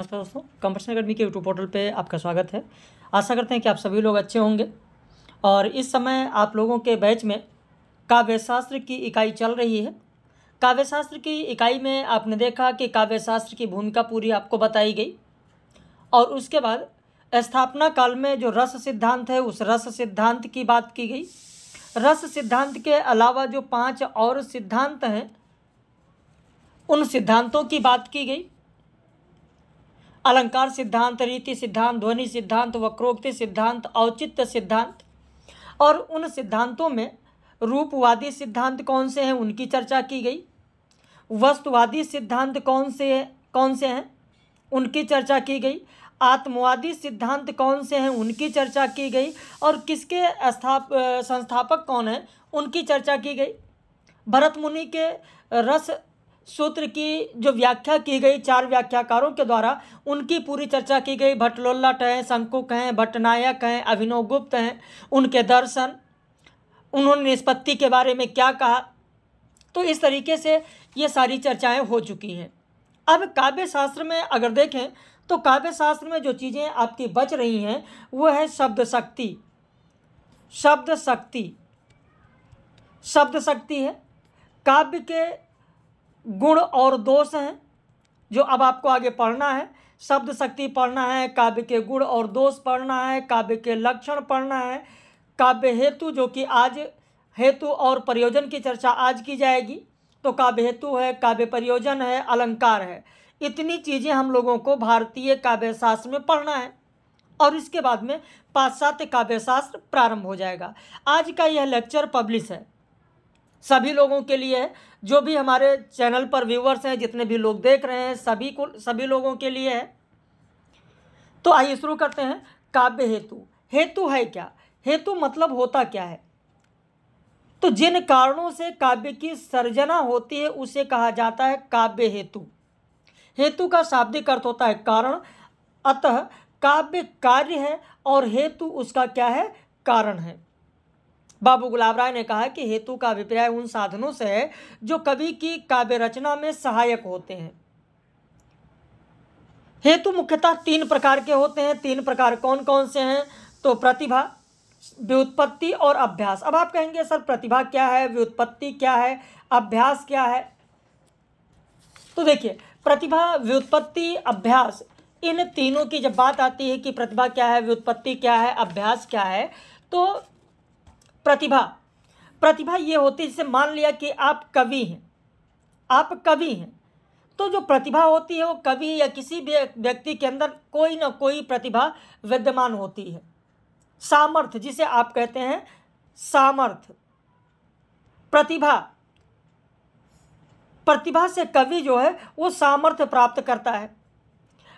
नमस्कार दोस्तों competition academy के यूट्यूब पोर्टल पे आपका स्वागत है आशा करते हैं कि आप सभी लोग अच्छे होंगे और इस समय आप लोगों के बैच में काव्यशास्त्र की इकाई चल रही है काव्यशास्त्र की इकाई में आपने देखा कि काव्यशास्त्र की भूमिका पूरी आपको बताई गई और उसके बाद स्थापना काल में जो रस सिद्धांत है उस रस सिद्धांत की बात की गई रस सिद्धांत के अलावा जो पाँच और सिद्धांत हैं उन सिद्धांतों की बात की गई अलंकार सिद्धांत रीति सिद्धांत ध्वनि सिद्धांत वक्रोक्ति सिद्धांत औचित्य सिद्धांत और उन सिद्धांतों में रूपवादी सिद्धांत कौन से हैं उनकी चर्चा की गई वस्तुवादी सिद्धांत कौन से कौन से हैं उनकी चर्चा की गई आत्मवादी सिद्धांत कौन से हैं उनकी चर्चा की गई और किसके स्थाप संस्थापक कौन हैं उनकी चर्चा की गई भरत मुनि के रस सूत्र की जो व्याख्या की गई चार व्याख्याकारों के द्वारा उनकी पूरी चर्चा की गई भट्टलोल्लट हैं शंकुक हैं भट्टनायक हैं अभिनव गुप्त हैं उनके दर्शन उन्होंने निष्पत्ति के बारे में क्या कहा तो इस तरीके से ये सारी चर्चाएं हो चुकी हैं अब काव्य शास्त्र में अगर देखें तो काव्य शास्त्र में जो चीज़ें आपकी बच रही हैं वो है शब्द शक्ति शब्द शक्ति शब्द शक्ति है काव्य के गुण और दोष हैं जो अब आपको आगे पढ़ना है शब्द शक्ति पढ़ना है काव्य के गुण और दोष पढ़ना है काव्य के लक्षण पढ़ना है काव्य हेतु जो कि आज हेतु और प्रयोजन की चर्चा आज की जाएगी तो काव्य हेतु है काव्य प्रयोजन है अलंकार है इतनी चीज़ें हम लोगों को भारतीय काव्यशास्त्र में पढ़ना है और इसके बाद में पाश्चात्य काव्यशास्त्र प्रारंभ हो जाएगा आज का यह लेक्चर पब्लिश है सभी लोगों के लिए है जो भी हमारे चैनल पर व्यूवर्स हैं जितने भी लोग देख रहे हैं सभी को सभी लोगों के लिए है तो आइए शुरू करते हैं काव्य हेतु हेतु है क्या हेतु मतलब होता क्या है तो जिन कारणों से काव्य की सर्जना होती है उसे कहा जाता है काव्य हेतु हेतु का शाब्दिक अर्थ होता है कारण अतः काव्य कार्य है और हेतु उसका क्या है कारण है बाबू गुलाब राय ने कहा कि हेतु का अभिप्राय उन साधनों से है जो कवि की काव्य रचना में सहायक होते हैं हेतु मुख्यतः तीन प्रकार के होते हैं तीन प्रकार कौन कौन से हैं तो प्रतिभा व्युत्पत्ति और अभ्यास अब आप कहेंगे सर प्रतिभा क्या है व्युत्पत्ति क्या है अभ्यास क्या है तो देखिए प्रतिभा व्युत्पत्ति अभ्यास इन तीनों की जब बात आती है कि प्रतिभा क्या है व्युत्पत्ति क्या है अभ्यास क्या है तो प्रतिभा प्रतिभा ये होती है जैसे मान लिया कि आप कवि हैं आप कवि हैं तो जो प्रतिभा होती है वो कवि या किसी भी व्यक्ति के अंदर कोई ना कोई प्रतिभा विद्यमान होती है सामर्थ्य जिसे आप कहते हैं सामर्थ्य प्रतिभा प्रतिभा से कवि जो है वो सामर्थ्य प्राप्त करता है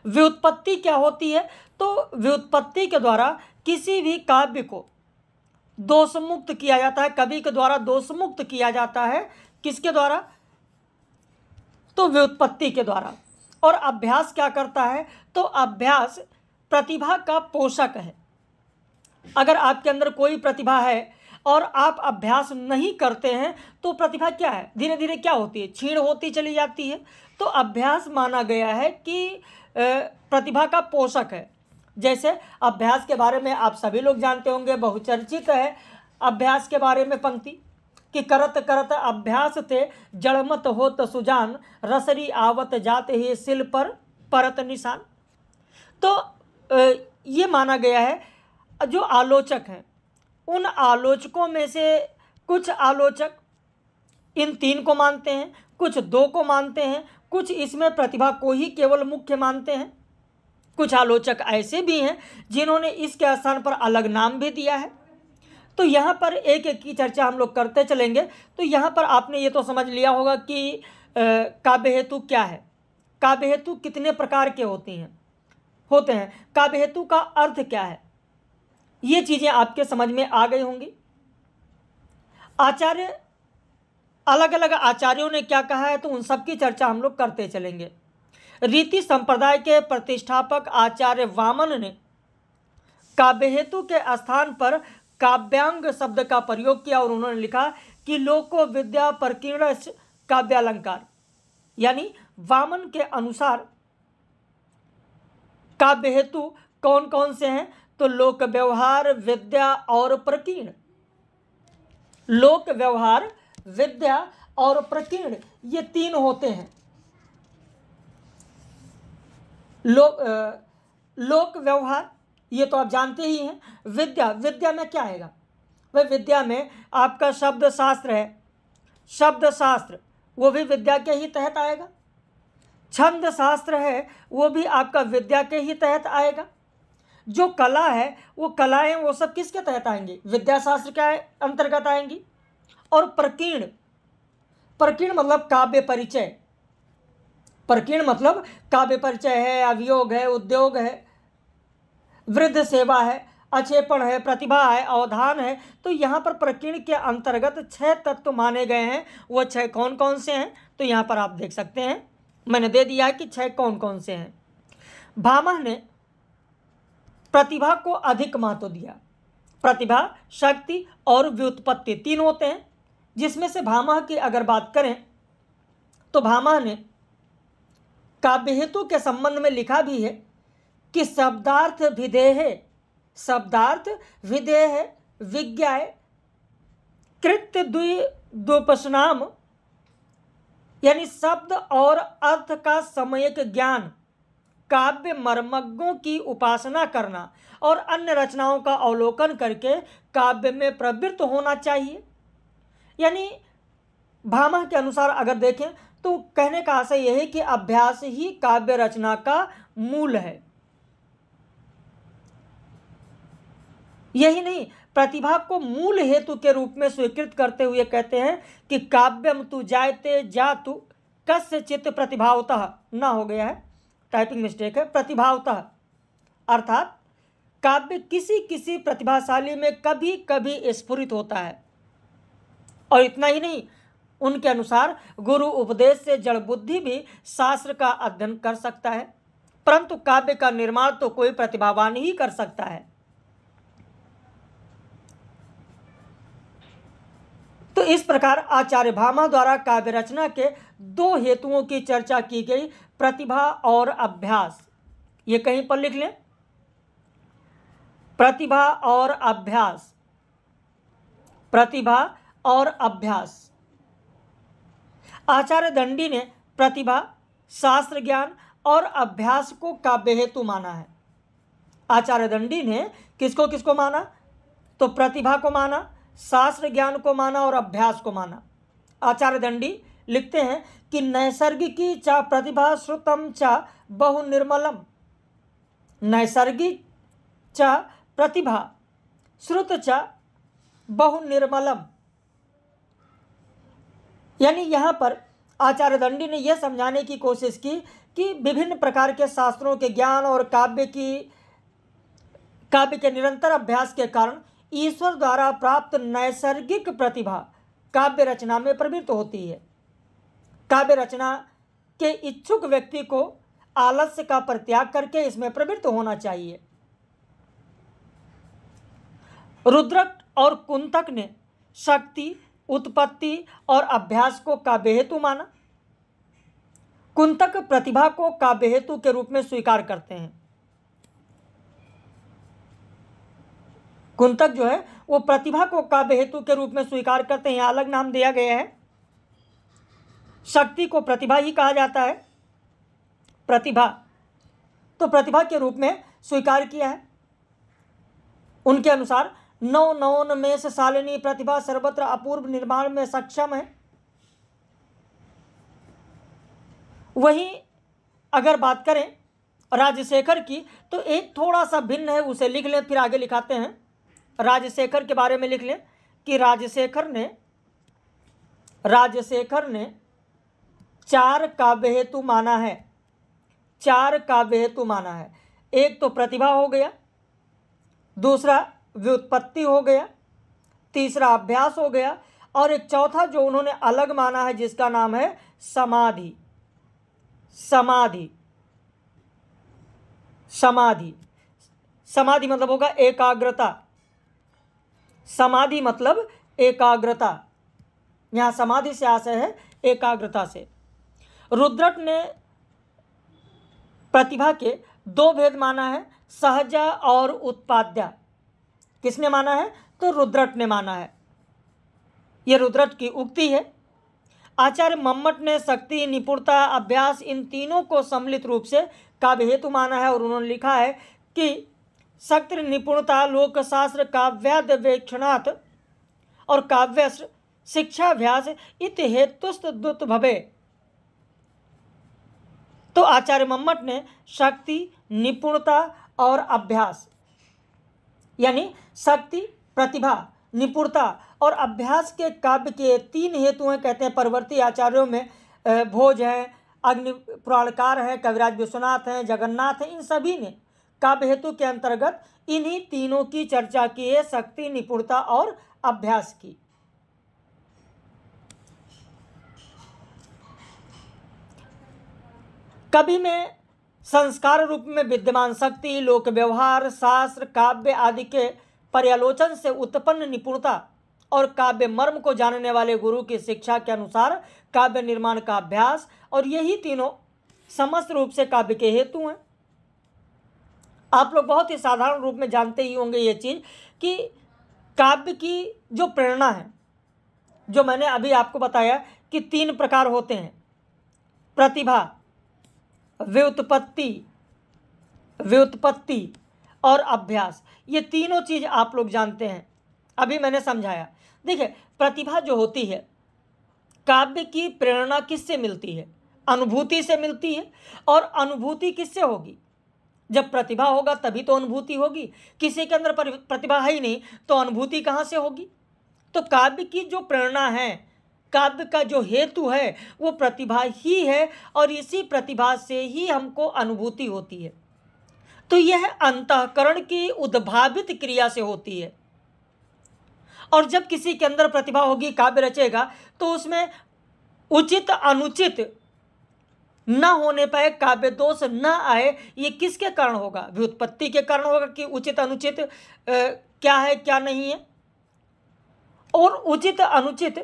व्युत्पत्ति क्या होती है तो व्युत्पत्ति के द्वारा किसी भी काव्य को दोष मुक्त किया जाता है कवि के द्वारा दोष मुक्त किया जाता है किसके द्वारा तो व्युत्पत्ति के द्वारा और अभ्यास क्या करता है तो अभ्यास प्रतिभा का पोषक है अगर आपके अंदर कोई प्रतिभा है और आप अभ्यास नहीं करते हैं तो प्रतिभा क्या है धीरे धीरे क्या होती है छीण होती चली जाती है तो अभ्यास माना गया है कि प्रतिभा का पोषक है जैसे अभ्यास के बारे में आप सभी लोग जानते होंगे बहुचर्चित है अभ्यास के बारे में पंक्ति कि करत करत अभ्यास थे जड़मत हो सुजान रसरी आवत जाते ही सिल पर परत निशान तो ये माना गया है जो आलोचक हैं उन आलोचकों में से कुछ आलोचक इन तीन को मानते हैं कुछ दो को मानते हैं कुछ इसमें प्रतिभा को ही केवल मुख्य मानते हैं कुछ आलोचक ऐसे भी हैं जिन्होंने इसके स्थान पर अलग नाम भी दिया है तो यहाँ पर एक एक की चर्चा हम लोग करते चलेंगे तो यहाँ पर आपने ये तो समझ लिया होगा कि काव्य हेतु क्या है काव्य हेतु कितने प्रकार के होते हैं होते हैं काव्य हेतु का अर्थ क्या है ये चीज़ें आपके समझ में आ गई होंगी आचार्य अलग अलग आचार्यों ने क्या कहा है तो उन सब की चर्चा हम लोग करते चलेंगे रीति संप्रदाय के प्रतिष्ठापक आचार्य वामन ने काव्य हेतु के स्थान पर काव्यांग शब्द का प्रयोग किया और उन्होंने लिखा कि लोको विद्या प्रकीर्ण काव्यालंकार यानी वामन के अनुसार काव्य हेतु कौन कौन से हैं तो लोक व्यवहार विद्या और प्रकीर्ण लोक व्यवहार विद्या और प्रकीर्ण ये तीन होते हैं लोक लोक व्यवहार ये तो आप जानते ही हैं विद्या विद्या में क्या आएगा भाई विद्या में आपका शब्द शास्त्र है शब्द शास्त्र वो भी विद्या के ही तहत आएगा छंद शास्त्र है वो भी आपका विद्या के ही तहत आएगा जो कला है वो कलाएं वो सब किसके तहत आएंगी विद्याशास्त्र के अंतर्गत आएंगी और प्रकीर्ण प्रकीर्ण मतलब काव्य परिचय प्रकीर्ण मतलब काव्य परिचय है अभियोग है उद्योग है वृद्ध सेवा है अचेपण है प्रतिभा है अवधान है तो यहाँ पर प्रकीर्ण के अंतर्गत छह तत्व माने गए हैं वो छह कौन कौन से हैं तो यहाँ पर आप देख सकते हैं मैंने दे दिया कि छह कौन कौन से हैं भामह ने प्रतिभा को अधिक महत्व दिया प्रतिभा शक्ति और व्युत्पत्ति तीन होते हैं जिसमें से भामह की अगर बात करें तो भामह ने काव्य हेतु के संबंध में लिखा भी है कि शब्दार्थ विधेय शब्दार्थ विधेय विज्ञा कृत्य द्विदोपनाम यानी शब्द और अर्थ का समयक ज्ञान काव्य मर्मज्ञों की उपासना करना और अन्य रचनाओं का अवलोकन करके काव्य में प्रवृत्त होना चाहिए यानी भामा के अनुसार अगर देखें तो कहने का आशय यह है कि अभ्यास ही काव्य रचना का मूल है यही नहीं प्रतिभा को मूल हेतु के रूप में स्वीकृत करते हुए कहते हैं कि काव्यम तु जायते तु कस्य चित्त प्रतिभावतः न हो गया है टाइपिंग मिस्टेक है प्रतिभावतः अर्थात काव्य किसी किसी प्रतिभाशाली में कभी कभी स्फुरित होता है और इतना ही नहीं उनके अनुसार गुरु उपदेश से जड़ बुद्धि भी शास्त्र का अध्ययन कर सकता है परंतु काव्य का निर्माण तो कोई प्रतिभावान ही कर सकता है तो इस प्रकार आचार्य भामा द्वारा काव्य रचना के दो हेतुओं की चर्चा की गई प्रतिभा और अभ्यास ये कहीं पर लिख लें प्रतिभा और अभ्यास प्रतिभा और अभ्यास आचार्य दंडी ने प्रतिभा शास्त्र ज्ञान और अभ्यास को काव्य हेतु माना है आचार्य दंडी ने किसको किसको माना तो प्रतिभा को माना शास्त्र ज्ञान को माना और अभ्यास को माना आचार्य दंडी लिखते हैं कि नैसर्गिकी चा प्रतिभा श्रुतम चा बहु निर्मलम नैसर्गिक च प्रतिभा श्रुत च बहु निर्मलम यानी यहाँ पर आचार्य दंडी ने यह समझाने की कोशिश की कि विभिन्न प्रकार के शास्त्रों के ज्ञान और काव्य की काव्य के निरंतर अभ्यास के कारण ईश्वर द्वारा प्राप्त नैसर्गिक प्रतिभा काव्य रचना में प्रवृत्त होती है काव्य रचना के इच्छुक व्यक्ति को आलस्य का परित्याग करके इसमें प्रवृत्त होना चाहिए रुद्रक और कुंतक ने शक्ति उत्पत्ति और अभ्यास को काव्य हेतु माना कुंतक प्रतिभा को काव्य हेतु के रूप में स्वीकार करते हैं कुंतक जो है वो प्रतिभा को काव्य हेतु के रूप में स्वीकार करते हैं यहाँ अलग नाम दिया गया है शक्ति को प्रतिभा ही कहा जाता है प्रतिभा तो प्रतिभा के रूप में स्वीकार किया है उनके अनुसार नौ नौन में से शालिनी प्रतिभा सर्वत्र अपूर्व निर्माण में सक्षम है वहीं अगर बात करें राजशेखर की तो एक थोड़ा सा भिन्न है उसे लिख लें फिर आगे लिखाते हैं राजशेखर के बारे में लिख लें कि राजशेखर ने राजशेखर ने चार काव्य हेतु माना है चार काव्य हेतु माना है एक तो प्रतिभा हो गया दूसरा व्युत्पत्ति हो गया तीसरा अभ्यास हो गया और एक चौथा जो उन्होंने अलग माना है जिसका नाम है समाधि समाधि समाधि समाधि मतलब होगा एकाग्रता समाधि मतलब एकाग्रता यहाँ समाधि से आशय है एकाग्रता से रुद्रट ने प्रतिभा के दो भेद माना है सहजा और उत्पाद्या किसने माना है तो रुद्रट ने माना है यह रुद्रट की उक्ति है आचार्य मम्मट ने शक्ति निपुणता अभ्यास इन तीनों को सम्मिलित रूप से काव्य हेतु माना है और उन्होंने लिखा है कि शक्ति निपुणता लोकशास्त्र काव्यादेक्षणात् और काव्य शिक्षाभ्यास इत हेतुस्त भवे तो आचार्य मम्मट ने शक्ति निपुणता और अभ्यास यानी शक्ति प्रतिभा निपुणता और अभ्यास के काव्य के तीन हेतु हैं कहते हैं परवर्ती आचार्यों में भोज हैं अग्नि पुराणकार हैं कविराज विश्वनाथ हैं जगन्नाथ हैं इन सभी ने काव्य हेतु के अंतर्गत इन्हीं तीनों की चर्चा की है शक्ति निपुणता और अभ्यास की कवि में संस्कार रूप में विद्यमान शक्ति लोक व्यवहार शास्त्र काव्य आदि के पर्यालोचन से उत्पन्न निपुणता और काव्य मर्म को जानने वाले गुरु की शिक्षा के अनुसार काव्य निर्माण का अभ्यास और यही तीनों समस्त रूप से काव्य के हेतु हैं आप लोग बहुत ही साधारण रूप में जानते ही होंगे ये चीज़ कि काव्य की जो प्रेरणा है जो मैंने अभी आपको बताया कि तीन प्रकार होते हैं प्रतिभा व्युत्पत्ति व्युत्पत्ति और अभ्यास ये तीनों चीज़ आप लोग जानते हैं अभी मैंने समझाया देखिए प्रतिभा जो होती है काव्य की प्रेरणा किससे मिलती है अनुभूति से मिलती है और अनुभूति किससे होगी जब प्रतिभा होगा तभी तो अनुभूति होगी किसी के अंदर प्रतिभा है ही नहीं तो अनुभूति कहाँ से होगी तो काव्य की जो प्रेरणा है काव्य का जो हेतु है वो प्रतिभा ही है और इसी प्रतिभा से ही हमको अनुभूति होती है तो यह अंतकरण की उद्भावित क्रिया से होती है और जब किसी के अंदर प्रतिभा होगी काव्य रचेगा तो उसमें उचित अनुचित न होने पाए काव्य दोष न आए ये किसके कारण होगा व्युत्पत्ति के कारण होगा कि उचित अनुचित क्या है क्या नहीं है और उचित अनुचित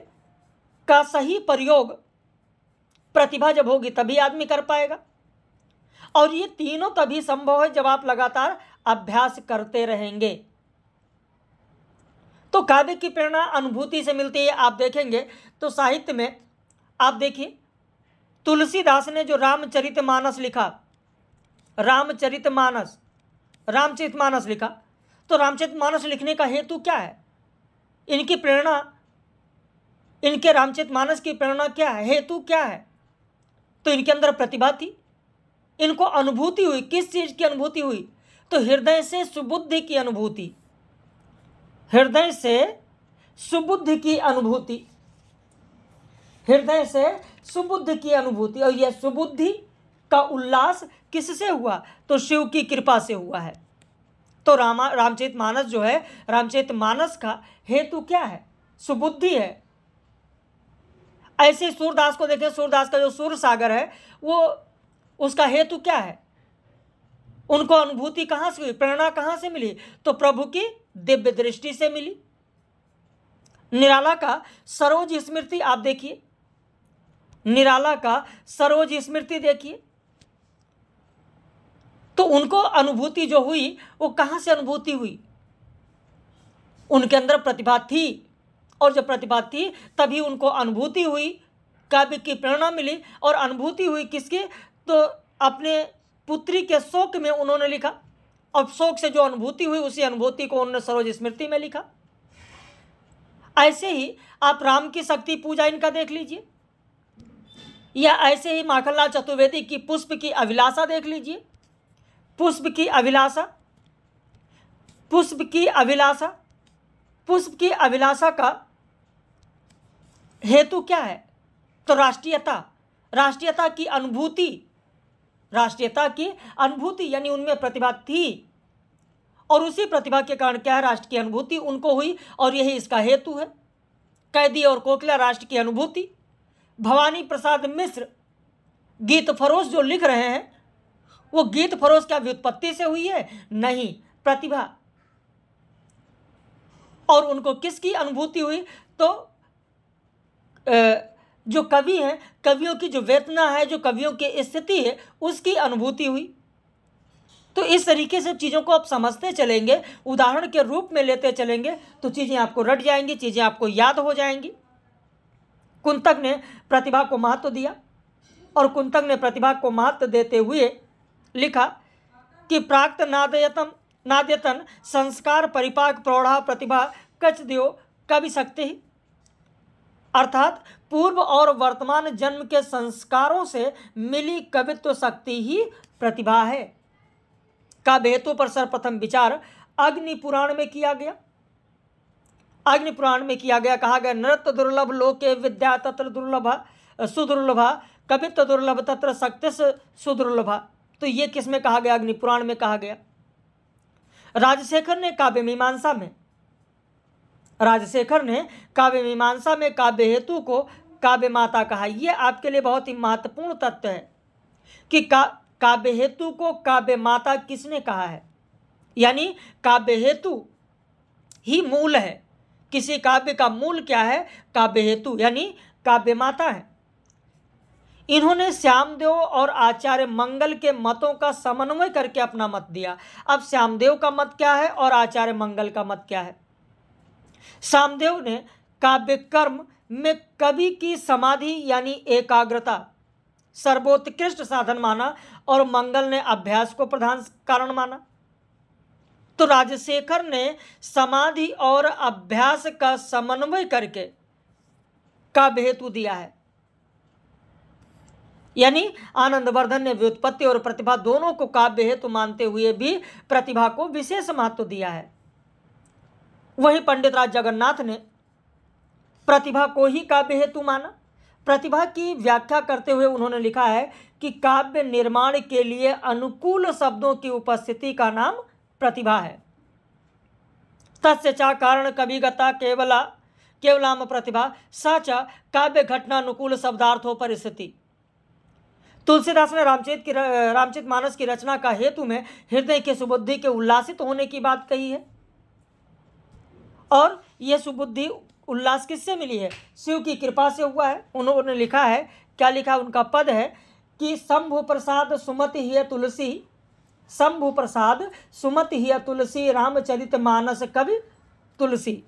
का सही प्रयोग प्रतिभा जब होगी तभी आदमी कर पाएगा और ये तीनों तभी संभव है जब आप लगातार अभ्यास करते रहेंगे तो काव्य की प्रेरणा अनुभूति से मिलती है आप देखेंगे तो साहित्य में आप देखिए तुलसीदास ने जो रामचरित मानस लिखा रामचरित मानस रामचरित मानस लिखा तो रामचरित मानस लिखने का हेतु क्या है इनकी प्रेरणा इनके रामचित मानस की प्रेरणा क्या है हेतु क्या है तो इनके अंदर प्रतिभा थी इनको अनुभूति हुई किस चीज़ की अनुभूति हुई तो हृदय से सुबुद्धि की अनुभूति हृदय से सुबुद्धि की अनुभूति हृदय से सुबुद्धि की अनुभूति और यह सुबुद्धि का उल्लास किससे हुआ तो शिव की कृपा से हुआ है तो रामा रामचरित मानस जो है रामचरित मानस का हेतु क्या है सुबुद्धि है ऐसे सूरदास को देखें सूरदास का जो सूर्य सागर है वो उसका हेतु क्या है उनको अनुभूति कहाँ से हुई प्रेरणा कहाँ से मिली तो प्रभु की दिव्य दृष्टि से मिली निराला का सरोज स्मृति आप देखिए निराला का सरोज स्मृति देखिए तो उनको अनुभूति जो हुई वो कहाँ से अनुभूति हुई उनके अंदर प्रतिभा थी और जब प्रतिभा थी तभी उनको अनुभूति हुई काव्य की प्रेरणा मिली और अनुभूति हुई किसकी तो अपने पुत्री के शोक में उन्होंने लिखा और शोक से जो अनुभूति हुई उसी अनुभूति को उन्होंने सरोज स्मृति में लिखा ऐसे ही आप राम की शक्ति पूजा इनका देख लीजिए या ऐसे ही माखनलाल चतुर्वेदी की पुष्प की अभिलाषा देख लीजिए पुष्प की अभिलाषा पुष्प की अभिलाषा पुष्प की अभिलाषा का हेतु क्या है तो राष्ट्रीयता राष्ट्रीयता की अनुभूति राष्ट्रीयता की अनुभूति यानी उनमें प्रतिभा थी और उसी प्रतिभा के कारण क्या है राष्ट्र की अनुभूति उनको हुई और यही इसका हेतु है कैदी और कोकला राष्ट्र की अनुभूति भवानी प्रसाद मिश्र गीत फरोश जो लिख रहे हैं वो गीत फरोश क्या व्युत्पत्ति से हुई है नहीं प्रतिभा और उनको किसकी अनुभूति हुई तो जो कवि हैं कवियों की जो वेतना है जो कवियों की स्थिति है उसकी अनुभूति हुई तो इस तरीके से चीज़ों को आप समझते चलेंगे उदाहरण के रूप में लेते चलेंगे तो चीज़ें आपको रट जाएंगी चीज़ें आपको याद हो जाएंगी कुंतक ने प्रतिभा को महत्व दिया और कुंतक ने प्रतिभा को महत्व देते हुए लिखा कि प्राक्त नादयतम नाद्यतन संस्कार परिपाक प्रौढ़ा प्रतिभा कच दियो कवि सकते ही अर्थात पूर्व और वर्तमान जन्म के संस्कारों से मिली कवित्व शक्ति ही प्रतिभा है हेतु पर सर्वप्रथम विचार अग्नि पुराण में किया गया अग्नि पुराण में किया गया कहा गया नृत्य दुर्लभ लोके विद्या तत्र दुर्लभ सुदुर्लभा कवित्व दुर्लभ तत्र शक्ति सुदुर्लभा तो ये किस में कहा गया अग्नि पुराण में कहा गया राजशेखर ने काव्य मीमांसा में राजशेखर ने काव्य मीमांसा में काव्य हेतु को काव्य माता कहा यह आपके लिए बहुत ही महत्वपूर्ण तत्व है कि का काव्य हेतु को काव्य माता किसने कहा है यानी काव्य हेतु ही मूल है किसी काव्य का मूल क्या है काव्य हेतु यानी काव्य माता है इन्होंने श्यामदेव और आचार्य मंगल के मतों का समन्वय करके अपना मत दिया अब श्यामदेव का मत क्या है और आचार्य मंगल का मत क्या है सामदेव ने काव्य कर्म में कवि की समाधि यानी एकाग्रता सर्वोत्कृष्ट साधन माना और मंगल ने अभ्यास को प्रधान कारण माना तो राजशेखर ने समाधि और अभ्यास का समन्वय करके काव्य हेतु दिया है यानी आनंदवर्धन ने व्युत्पत्ति और प्रतिभा दोनों को काव्य हेतु मानते हुए भी प्रतिभा को विशेष महत्व दिया है वहीं पंडित राज जगन्नाथ ने प्रतिभा को ही काव्य हेतु माना प्रतिभा की व्याख्या करते हुए उन्होंने लिखा है कि काव्य निर्माण के लिए अनुकूल शब्दों की उपस्थिति का नाम प्रतिभा है तस्य चा कारण कविगता केवला केवलाम प्रतिभा साचा काव्य घटना अनुकूल शब्दार्थों पर स्थिति तुलसीदास ने रामचित की रामचित मानस की रचना का हेतु में हृदय के सुबुद्धि के उल्लासित होने की बात कही है और ये सुबुद्धि उल्लास किससे मिली है शिव की कृपा से हुआ है उन्होंने लिखा है क्या लिखा उनका पद है कि शंभु प्रसाद सुमत ही तुलसी शंभु प्रसाद सुमत ही तुलसी रामचरित मानस कवि तुलसी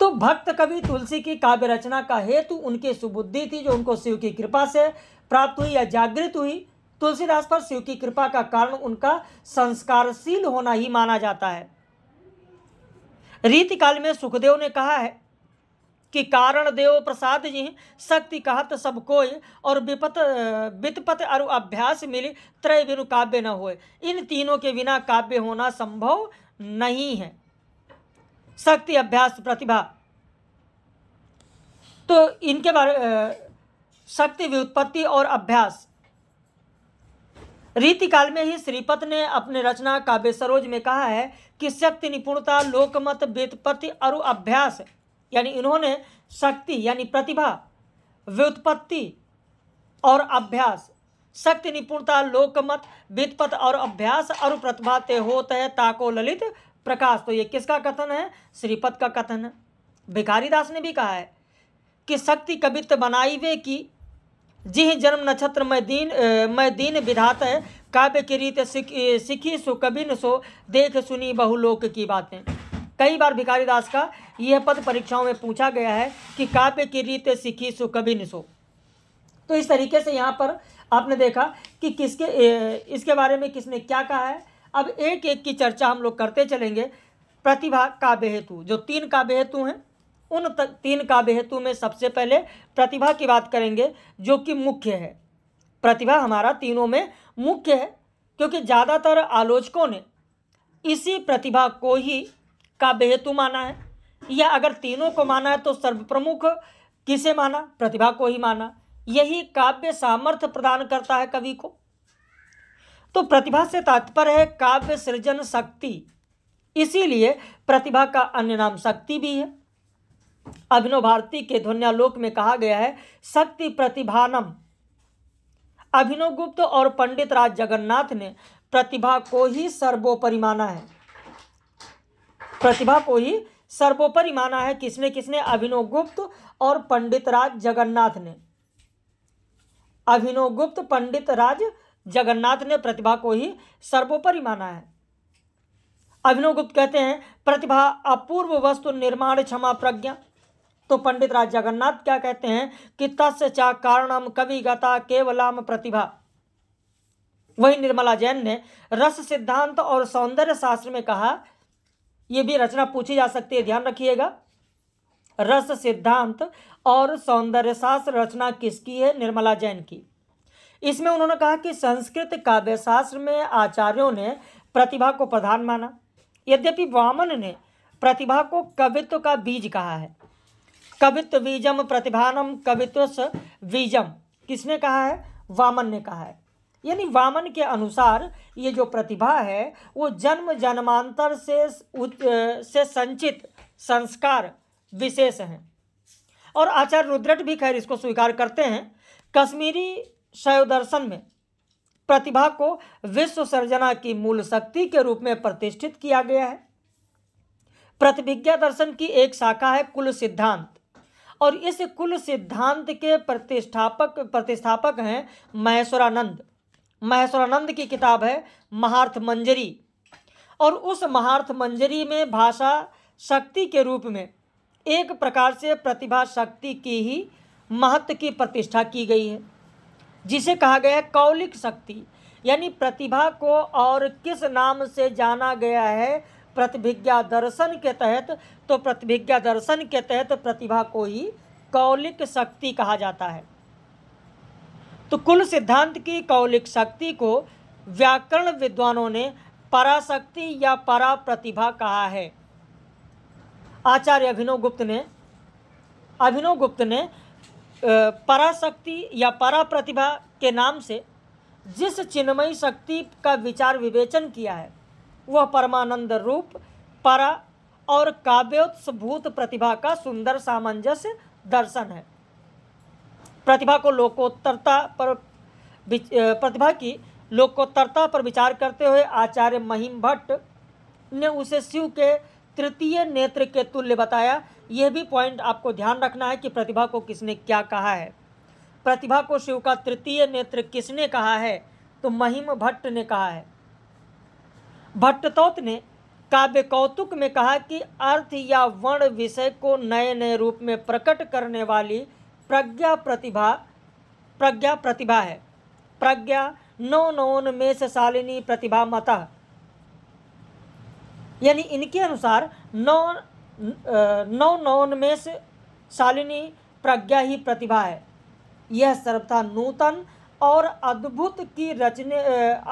तो भक्त कवि तुलसी की काव्य रचना का हेतु उनकी सुबुद्धि थी जो उनको शिव की कृपा से प्राप्त हुई या जागृत हुई तुलसीदास पर शिव की कृपा का कारण उनका संस्कारशील होना ही माना जाता है रीतिकाल में सुखदेव ने कहा है कि कारण देव प्रसाद जी शक्ति कहत सब कोई और विपत वितपत और अभ्यास मिली त्रय बिनु काव्य न होए इन तीनों के बिना काव्य होना संभव नहीं है शक्ति अभ्यास प्रतिभा तो इनके बारे शक्ति व्युत्पत्ति और अभ्यास रीतिकाल में ही श्रीपत ने अपने रचना काव्य सरोज में कहा है कि शक्ति निपुणता लोकमत वेदपति अरु अभ्यास यानी इन्होंने शक्ति यानी प्रतिभा व्युत्पत्ति और अभ्यास शक्ति निपुणता लोकमत वित्तपत और अभ्यास अरु प्रतिभा ते होते है ताको ललित प्रकाश तो ये किसका कथन है श्रीपद का कथन है भिखारी दास ने भी कहा है कि शक्ति कवित्व बनाई वे की जिह जन्म नक्षत्र मैं दीन मैं दीन विधात है काव्य की रीत सीखी सु कभी न सो देख सुनी बहुलोक की बातें कई बार भिखारी दास का यह पद परीक्षाओं में पूछा गया है कि काव्य की रीत सु कभी न सो तो इस तरीके से यहाँ पर आपने देखा कि किसके इसके बारे में किसने क्या कहा है अब एक एक की चर्चा हम लोग करते चलेंगे प्रतिभा काव्य हेतु जो तीन काव्य हेतु हैं उन तीन काव्य हेतु में सबसे पहले प्रतिभा की बात करेंगे जो कि मुख्य है प्रतिभा हमारा तीनों में मुख्य है क्योंकि ज़्यादातर आलोचकों ने इसी प्रतिभा को ही काव्य हेतु माना है या अगर तीनों को माना है तो सर्वप्रमुख किसे माना प्रतिभा को ही माना यही काव्य सामर्थ्य प्रदान करता है कवि को तो प्रतिभा से तात्पर्य है काव्य सृजन शक्ति इसीलिए प्रतिभा का अन्य नाम शक्ति भी है अभिनव भारती के ध्वन्यालोक में कहा गया है शक्ति प्रतिभानम अभिनव गुप्त और पंडित राज जगन्नाथ ने प्रतिभा को ही सर्वोपरि माना है प्रतिभा को ही सर्वोपरि माना है किसने किसने अभिनव गुप्त और पंडित राज जगन्नाथ ने अभिनव गुप्त पंडित राज जगन्नाथ ने प्रतिभा को ही सर्वोपरि माना है अभिनव गुप्त कहते हैं प्रतिभा अपूर्व वस्तु निर्माण क्षमा प्रज्ञा तो पंडित राज जगन्नाथ क्या कहते हैं कि तस् चा कारणम कवि गता केवलाम प्रतिभा वही निर्मला जैन ने रस सिद्धांत और सौंदर्य शास्त्र में कहा यह भी रचना पूछी जा सकती है ध्यान रखिएगा रस सिद्धांत और सौंदर्य शास्त्र रचना किसकी है निर्मला जैन की इसमें उन्होंने कहा कि संस्कृत काव्य शास्त्र में आचार्यों ने प्रतिभा को प्रधान माना यद्यपि वामन ने प्रतिभा को कवित्व का बीज कहा है कवित्व बीजम प्रतिभानम कवित्व बीजम किसने कहा है वामन ने कहा है यानी वामन के अनुसार ये जो प्रतिभा है वो जन्म जन्मांतर से से संचित संस्कार विशेष हैं और आचार्य रुद्रट भी खैर इसको स्वीकार करते हैं कश्मीरी शयदर्शन में प्रतिभा को विश्व सर्जना की मूल शक्ति के रूप में प्रतिष्ठित किया गया है प्रतिभिज्ञा दर्शन की एक शाखा है कुल सिद्धांत और इस कुल सिद्धांत के प्रतिष्ठापक प्रतिष्ठापक हैं महेश्वरानंद महेश्वरानंद की किताब है महार्थ मंजरी और उस महार्थ मंजरी में भाषा शक्ति के रूप में एक प्रकार से प्रतिभा शक्ति की ही महत्व की प्रतिष्ठा की गई है जिसे कहा गया है कौलिक शक्ति यानी प्रतिभा को और किस नाम से जाना गया है प्रतिभिज्ञा दर्शन के तहत तो प्रतिभिज्ञा दर्शन के तहत प्रतिभा को ही कौलिक शक्ति कहा जाता है तो कुल सिद्धांत की कौलिक शक्ति को व्याकरण विद्वानों ने पराशक्ति या परा प्रतिभा कहा है आचार्य अभिनव गुप्त ने अभिनव गुप्त ने पराशक्ति या परा प्रतिभा के नाम से जिस चिन्मयी शक्ति का विचार विवेचन किया है वह परमानंद रूप परा और काव्योत्सभूत प्रतिभा का सुंदर सामंजस्य दर्शन है प्रतिभा को लोकोत्तरता पर प्रतिभा की लोकोत्तरता पर विचार करते हुए आचार्य महिम भट्ट ने उसे शिव के तृतीय नेत्र के तुल्य बताया यह भी पॉइंट आपको ध्यान रखना है कि प्रतिभा को किसने क्या कहा है प्रतिभा को शिव का तृतीय नेत्र किसने कहा है तो महिम भट्ट ने कहा है भट्टतौत ने काव्य कौतुक में कहा कि अर्थ या वर्ण विषय को नए नए रूप में प्रकट करने वाली प्रज्ञा प्रतिभा प्रज्ञा प्रतिभा है प्रज्ञा नौ नौन में से शालिनी प्रतिभा मता यानी इनके अनुसार नौ नौ नौन में से शालिनी प्रज्ञा ही प्रतिभा है यह सर्वथा नूतन और अद्भुत की रचने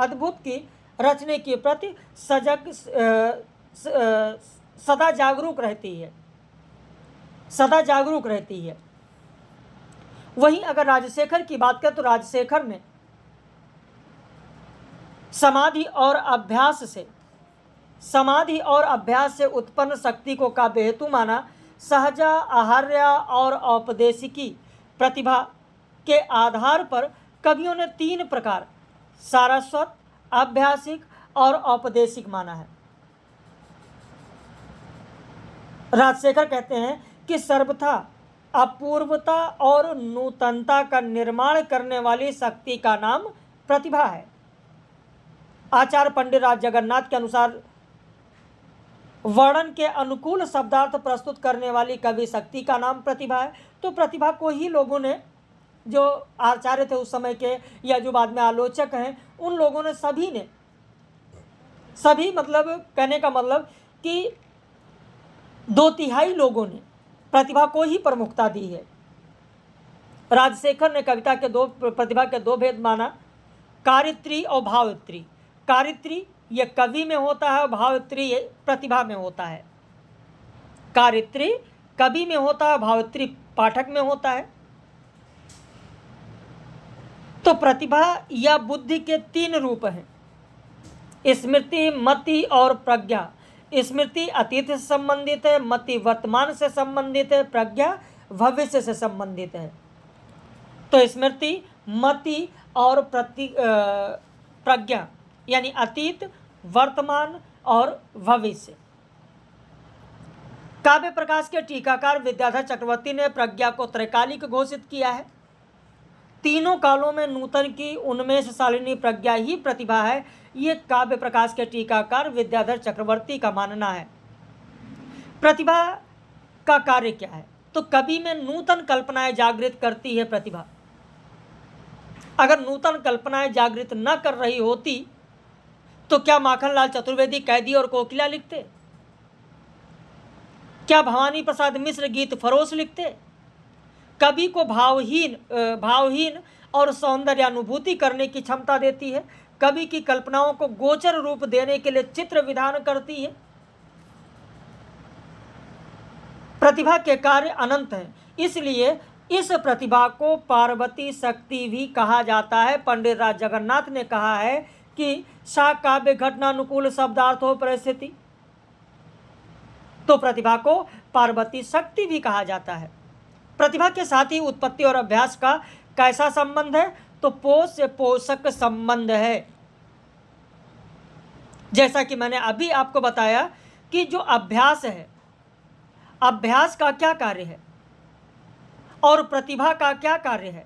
अद्भुत की रचने के प्रति सजग सदा जागरूक रहती है सदा जागरूक रहती है वहीं अगर राजशेखर की बात करें तो राजशेखर ने समाधि और अभ्यास से समाधि और अभ्यास से उत्पन्न शक्ति को का बेहतु माना सहजा आहार्य और औपदेशिकी प्रतिभा के आधार पर कवियों ने तीन प्रकार सारस्वत अभ्यासिक और औपदेशिक माना है राजशेखर कहते हैं कि सर्वथा अपूर्वता और नूतनता का निर्माण करने वाली शक्ति का नाम प्रतिभा है आचार्य पंडित राज जगन्नाथ के अनुसार वर्णन के अनुकूल शब्दार्थ प्रस्तुत करने वाली कवि शक्ति का नाम प्रतिभा है तो प्रतिभा को ही लोगों ने जो आचार्य थे उस समय के या जो बाद में आलोचक हैं उन लोगों ने सभी ने सभी मतलब कहने का मतलब कि दो तिहाई लोगों ने प्रतिभा को ही प्रमुखता दी है राजशेखर ने कविता के दो प्रतिभा के दो भेद माना कारित्री और भावित्री कारित्री ये कवि में होता है और भावित्री ये प्रतिभा में होता है कारित्री कवि में होता है भावित्री पाठक में होता है तो प्रतिभा या बुद्धि के तीन रूप हैं स्मृति मति और प्रज्ञा स्मृति अतीत से संबंधित है मति वर्तमान से संबंधित है प्रज्ञा भविष्य से संबंधित है तो स्मृति मति और प्रति प्रज्ञा यानी अतीत वर्तमान और भविष्य काव्य प्रकाश के टीकाकार विद्याधर चक्रवर्ती ने प्रज्ञा को त्रैकालिक घोषित किया है तीनों कालों में नूतन की उनमें से शालिनी प्रज्ञा ही प्रतिभा है ये काव्य प्रकाश के टीकाकार विद्याधर चक्रवर्ती का मानना है प्रतिभा का कार्य क्या है तो कवि में नूतन कल्पनाएं जागृत करती है प्रतिभा अगर नूतन कल्पनाएं जागृत न कर रही होती तो क्या माखनलाल चतुर्वेदी कैदी और कोकिला लिखते क्या भवानी प्रसाद मिश्र गीत फरोश लिखते कवि को भावहीन भावहीन और सौंदर्य अनुभूति करने की क्षमता देती है कवि की कल्पनाओं को गोचर रूप देने के लिए चित्र विधान करती है प्रतिभा के कार्य अनंत हैं इसलिए इस प्रतिभा को पार्वती शक्ति भी कहा जाता है पंडित राज जगन्नाथ ने कहा है कि सा काव्य घटनानुकूल शब्दार्थ हो परिस्थिति तो प्रतिभा को पार्वती शक्ति भी कहा जाता है प्रतिभा के साथ ही उत्पत्ति और अभ्यास का कैसा संबंध है तो पोष पोषक संबंध है जैसा कि मैंने अभी आपको बताया कि जो अभ्यास है अभ्यास का क्या कार्य है और प्रतिभा का क्या कार्य है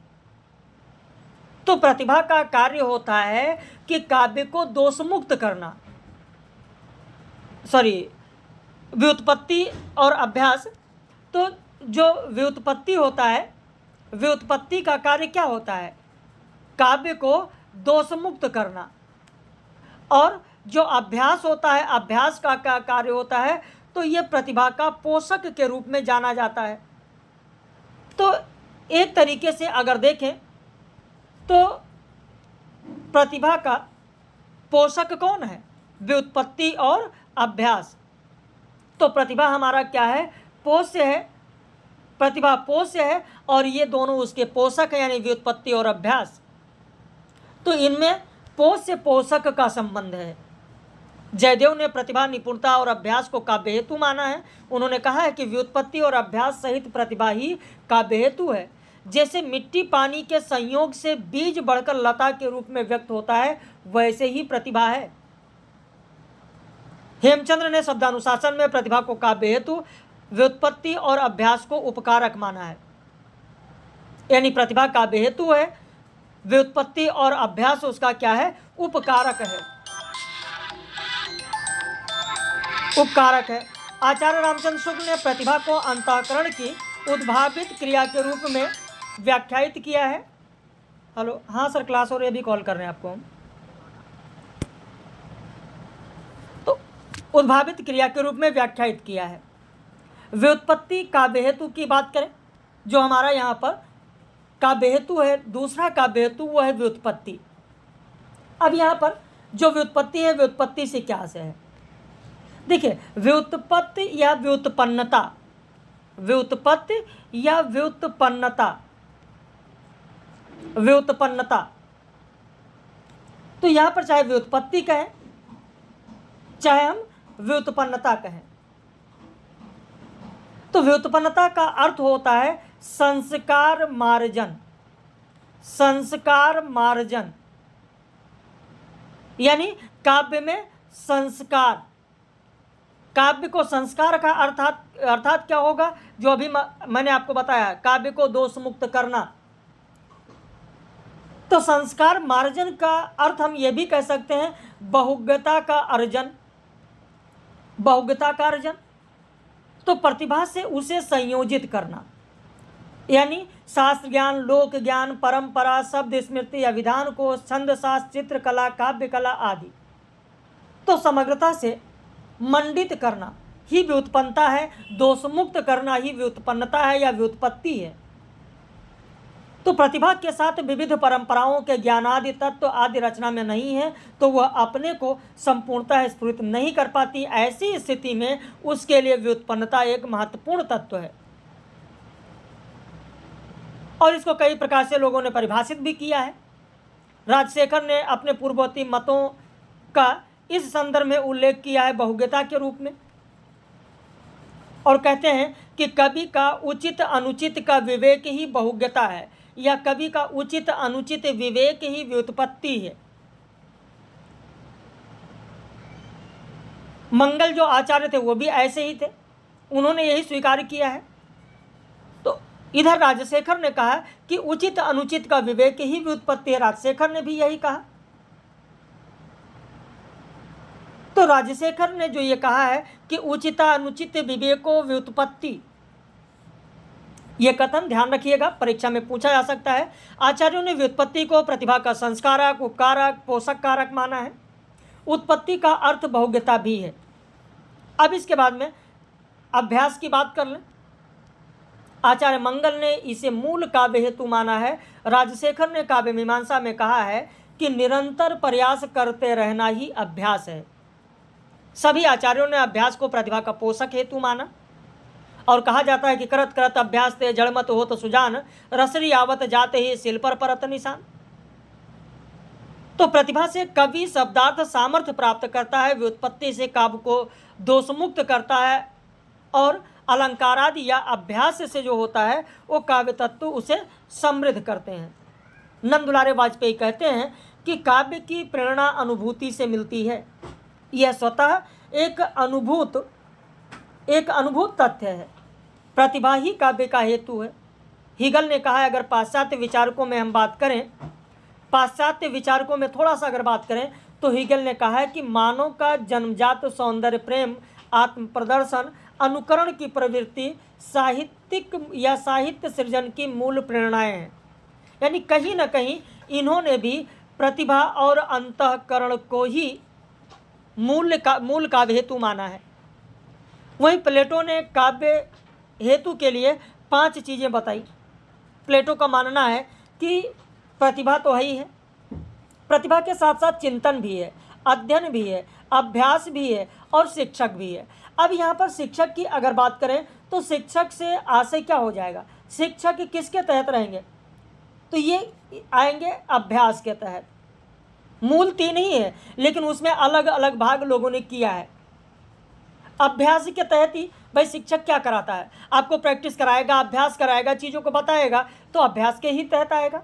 तो प्रतिभा का कार्य होता है कि काव्य को दोष मुक्त करना सॉरी व्युत्पत्ति और अभ्यास तो जो व्युत्पत्ति होता है व्युत्पत्ति का कार्य क्या होता है काव्य को दोषमुक्त करना और जो अभ्यास होता है अभ्यास का, का कार्य होता है तो ये प्रतिभा का पोषक के रूप में जाना जाता है तो एक तरीके से अगर देखें तो प्रतिभा का पोषक कौन है व्युत्पत्ति और अभ्यास तो प्रतिभा हमारा क्या है पोष्य है प्रतिभा पोष्य है और ये दोनों उसके पोषक है यानी व्युत्पत्ति और अभ्यास तो इनमें पोष्य पोषक का संबंध है जयदेव ने प्रतिभा निपुणता और अभ्यास को काव्य हेतु माना है उन्होंने कहा है कि व्युत्पत्ति और अभ्यास सहित प्रतिभा ही काव्य हेतु है जैसे मिट्टी पानी के संयोग से बीज बढ़कर लता के रूप में व्यक्त होता है वैसे ही प्रतिभा है हेमचंद्र ने शब्दानुशासन में प्रतिभा को काव्य हेतु व्युत्पत्ति और अभ्यास को उपकारक माना है यानी प्रतिभा का बेहेतु है व्युत्पत्ति और अभ्यास उसका क्या है उपकारक है उपकारक है आचार्य रामचंद्र शुक्ल ने प्रतिभा को अंताकरण की उद्भावित क्रिया के रूप में व्याख्यायित किया है हेलो हाँ सर क्लास और ये भी कॉल कर रहे हैं आपको हम तो उद्भावित क्रिया के रूप में व्याख्यायित किया है व्युत्पत्ति हेतु की बात करें जो हमारा यहाँ पर हेतु है दूसरा हेतु वह है व्युत्पत्ति अब यहाँ पर जो व्युत्पत्ति है व्युत्पत्ति से क्या से है देखिए व्युत्पत्ति या व्युत्पन्नता व्युत्पत्ति या व्युत्पन्नता व्युत्पन्नता तो यहां पर चाहे व्युत्पत्ति कहें चाहे हम व्युत्पन्नता कहें तो व्युत्पन्नता का अर्थ होता है संस्कार मार्जन संस्कार मार्जन यानी काव्य में संस्कार काव्य को संस्कार का अर्थात अर्थात क्या होगा जो अभी मैंने आपको बताया काव्य को दोष मुक्त करना तो संस्कार मार्जन का अर्थ हम यह भी कह सकते हैं बहुगता का अर्जन बहुगता का अर्जन तो प्रतिभा से उसे संयोजित करना यानी शास्त्र ज्ञान लोक ज्ञान परंपरा शब्द स्मृति या विधान को छंद शास्त्र चित्रकला काव्य कला आदि तो समग्रता से मंडित करना ही व्युत्पन्नता है दोषमुक्त करना ही व्युत्पन्नता है या व्युत्पत्ति है तो प्रतिभा के साथ विविध परंपराओं के ज्ञानादि तत्व आदि रचना में नहीं है तो वह अपने को संपूर्णतः स्फुरित नहीं कर पाती ऐसी स्थिति में उसके लिए व्युत्पन्नता एक महत्वपूर्ण तत्व है और इसको कई प्रकार से लोगों ने परिभाषित भी किया है राजशेखर ने अपने पूर्ववर्ती मतों का इस संदर्भ में उल्लेख किया है बहुज्ञता के रूप में और कहते हैं कि कवि का उचित अनुचित का विवेक ही बहुज्ञता है या कवि का उचित अनुचित विवेक ही व्युत्पत्ति है मंगल जो आचार्य थे वो भी ऐसे ही थे उन्होंने यही स्वीकार किया है तो इधर राजशेखर ने कहा कि उचित अनुचित का विवेक ही व्युत्पत्ति है राजशेखर ने भी यही कहा तो राजशेखर ने जो ये कहा है कि उचित अनुचित विवेको व्युत्पत्ति ये कथन ध्यान रखिएगा परीक्षा में पूछा जा सकता है आचार्यों ने व्युत्पत्ति को प्रतिभा का संस्कारक उपकारक पोषक कारक माना है उत्पत्ति का अर्थ बहुज्ञता भी है अब इसके बाद में अभ्यास की बात कर लें आचार्य मंगल ने इसे मूल काव्य हेतु माना है राजशेखर ने काव्य मीमांसा में कहा है कि निरंतर प्रयास करते रहना ही अभ्यास है सभी आचार्यों ने अभ्यास को प्रतिभा का पोषक हेतु माना और कहा जाता है कि करत करत अभ्यास ते जड़मत हो तो सुजान रसरी आवत जाते ही सिल पर परत निशान तो प्रतिभा से कवि शब्दार्थ सामर्थ्य प्राप्त करता है व्युत्पत्ति से काव्य को दोषमुक्त करता है और अलंकार आदि या अभ्यास से जो होता है वो काव्य तत्व उसे समृद्ध करते हैं नंदुलारे वाजपेयी कहते हैं कि काव्य की प्रेरणा अनुभूति से मिलती है यह स्वतः एक अनुभूत एक अनुभूत तथ्य है प्रतिभा ही काव्य का हेतु है हीगल ने कहा अगर पाश्चात्य विचारकों में हम बात करें पाश्चात्य विचारकों में थोड़ा सा अगर बात करें तो हीगल ने कहा है कि मानव का जन्मजात सौंदर्य प्रेम आत्म प्रदर्शन अनुकरण की प्रवृत्ति साहित्यिक या साहित्य सृजन की मूल प्रेरणाएं हैं यानी कहीं ना कहीं इन्होंने भी प्रतिभा और अंतकरण को ही मूल का मूल काव्य हेतु माना है वहीं प्लेटो ने काव्य हेतु के लिए पांच चीज़ें बताई प्लेटो का मानना है कि प्रतिभा तो है ही है प्रतिभा के साथ साथ चिंतन भी है अध्ययन भी है अभ्यास भी है और शिक्षक भी है अब यहाँ पर शिक्षक की अगर बात करें तो शिक्षक से आशय क्या हो जाएगा शिक्षक किसके तहत रहेंगे तो ये आएंगे अभ्यास के तहत मूल तीन ही है लेकिन उसमें अलग अलग भाग लोगों ने किया है अभ्यास के तहत ही भाई शिक्षक क्या कराता है आपको प्रैक्टिस कराएगा अभ्यास कराएगा चीज़ों को बताएगा तो अभ्यास के ही तहत आएगा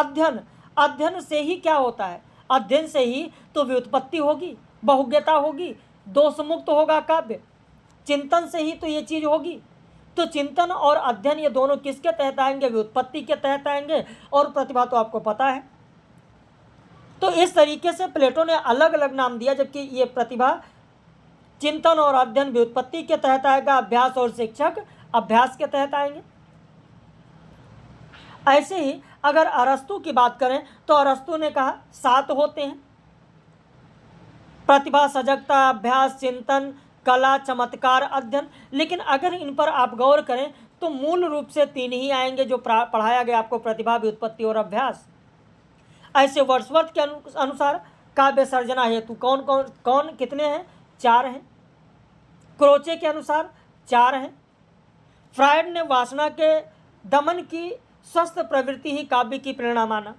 अध्ययन अध्ययन से ही क्या होता है अध्ययन से ही तो व्युत्पत्ति होगी बहुज्ञता होगी दोष मुक्त होगा काव्य चिंतन से ही तो ये चीज़ होगी तो चिंतन और अध्ययन ये दोनों किसके तहत आएंगे व्युत्पत्ति के तहत आएंगे और प्रतिभा तो आपको पता है तो इस तरीके से प्लेटो ने अलग अलग नाम दिया जबकि ये प्रतिभा चिंतन और अध्ययन व्युत्पत्ति के तहत आएगा अभ्यास और शिक्षक अभ्यास के तहत आएंगे ऐसे ही अगर अरस्तु की बात करें तो अरस्तु ने कहा सात होते हैं प्रतिभा सजगता अभ्यास चिंतन कला चमत्कार अध्ययन लेकिन अगर इन पर आप गौर करें तो मूल रूप से तीन ही आएंगे जो पढ़ाया गया आपको प्रतिभा व्युत्पत्ति और अभ्यास ऐसे वर्षवर्थ के अनुसार काव्य सर्जना हेतु कौन कौन कौन कितने हैं चार हैं क्रोचे के अनुसार चार हैं फ्रायड ने वासना के दमन की स्वस्थ प्रवृत्ति ही काव्य की प्रेरणा माना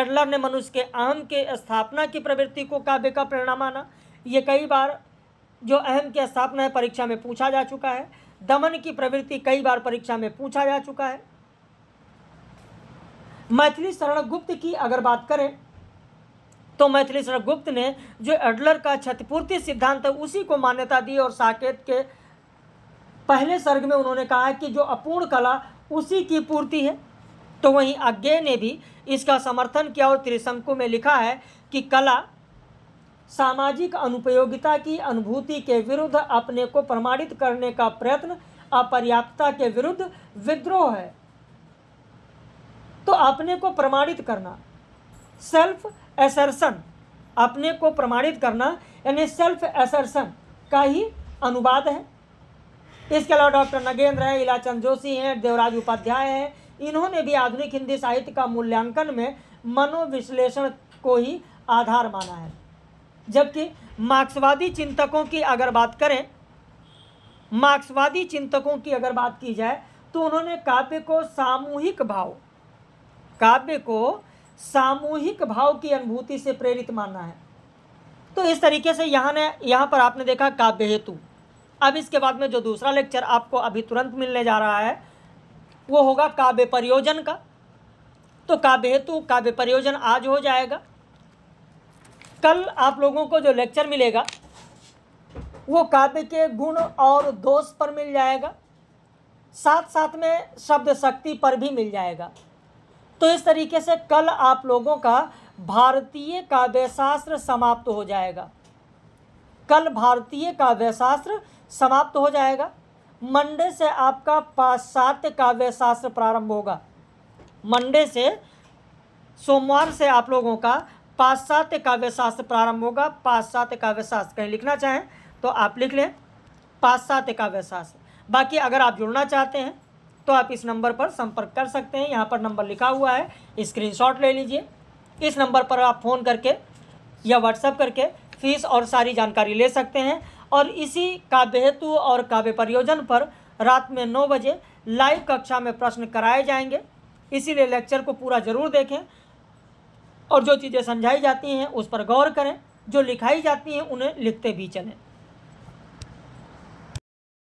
एडलर ने मनुष्य के अहम के स्थापना की प्रवृत्ति को काव्य का प्रेरणा माना ये कई बार जो अहम की स्थापना है परीक्षा में पूछा जा चुका है दमन की प्रवृत्ति कई बार परीक्षा में पूछा जा चुका है मैथिली शरण गुप्त की अगर बात करें तो मैथिलेश्वर गुप्त ने जो एडलर का क्षतिपूर्ति सिद्धांत है उसी को मान्यता दी और साकेत के पहले सर्ग में उन्होंने कहा कि जो अपूर्ण कला उसी की पूर्ति है तो वहीं अज्ञे ने भी इसका समर्थन किया और त्रिशंकु में लिखा है कि कला सामाजिक अनुपयोगिता की अनुभूति के विरुद्ध अपने को प्रमाणित करने का प्रयत्न अपर्याप्तता के विरुद्ध विद्रोह है तो अपने को प्रमाणित करना सेल्फ एसर्सन अपने को प्रमाणित करना यानी सेल्फ एसर्सन का ही अनुवाद है इसके अलावा डॉक्टर नगेंद्र है इलाचंद जोशी हैं देवराज उपाध्याय हैं इन्होंने भी आधुनिक हिंदी साहित्य का मूल्यांकन में मनोविश्लेषण को ही आधार माना है जबकि मार्क्सवादी चिंतकों की अगर बात करें मार्क्सवादी चिंतकों की अगर बात की जाए तो उन्होंने काव्य को सामूहिक भाव काव्य को सामूहिक भाव की अनुभूति से प्रेरित मानना है तो इस तरीके से यहाँ ने यहाँ पर आपने देखा काव्य हेतु अब इसके बाद में जो दूसरा लेक्चर आपको अभी तुरंत मिलने जा रहा है वो होगा काव्य परियोजन का तो काव्य हेतु काव्य परियोजन आज हो जाएगा कल आप लोगों को जो लेक्चर मिलेगा वो काव्य के गुण और दोष पर मिल जाएगा साथ साथ में शब्द शक्ति पर भी मिल जाएगा तो इस तरीके से कल आप लोगों का भारतीय काव्यशास्त्र समाप्त हो जाएगा कल भारतीय काव्यशास्त्र समाप्त हो जाएगा मंडे से आपका पाश्चात्य काव्यशास्त्र प्रारंभ होगा मंडे से सोमवार से आप लोगों का पाश्चात्य काव्यशास्त्र प्रारंभ होगा पाश्चात्य काव्यशास्त्र कहीं लिखना चाहें तो आप लिख लें पाश्चात्य काव्यशास्त्र बाकी अगर आप जुड़ना चाहते हैं तो आप इस नंबर पर संपर्क कर सकते हैं यहाँ पर नंबर लिखा हुआ है स्क्रीनशॉट ले लीजिए इस नंबर पर आप फ़ोन करके या व्हाट्सअप करके फीस और सारी जानकारी ले सकते हैं और इसी काव्य हेतु और काव्य परियोजन पर रात में नौ बजे लाइव कक्षा में प्रश्न कराए जाएंगे इसीलिए लेक्चर को पूरा ज़रूर देखें और जो चीज़ें समझाई जाती हैं उस पर गौर करें जो लिखाई जाती हैं उन्हें लिखते भी चलें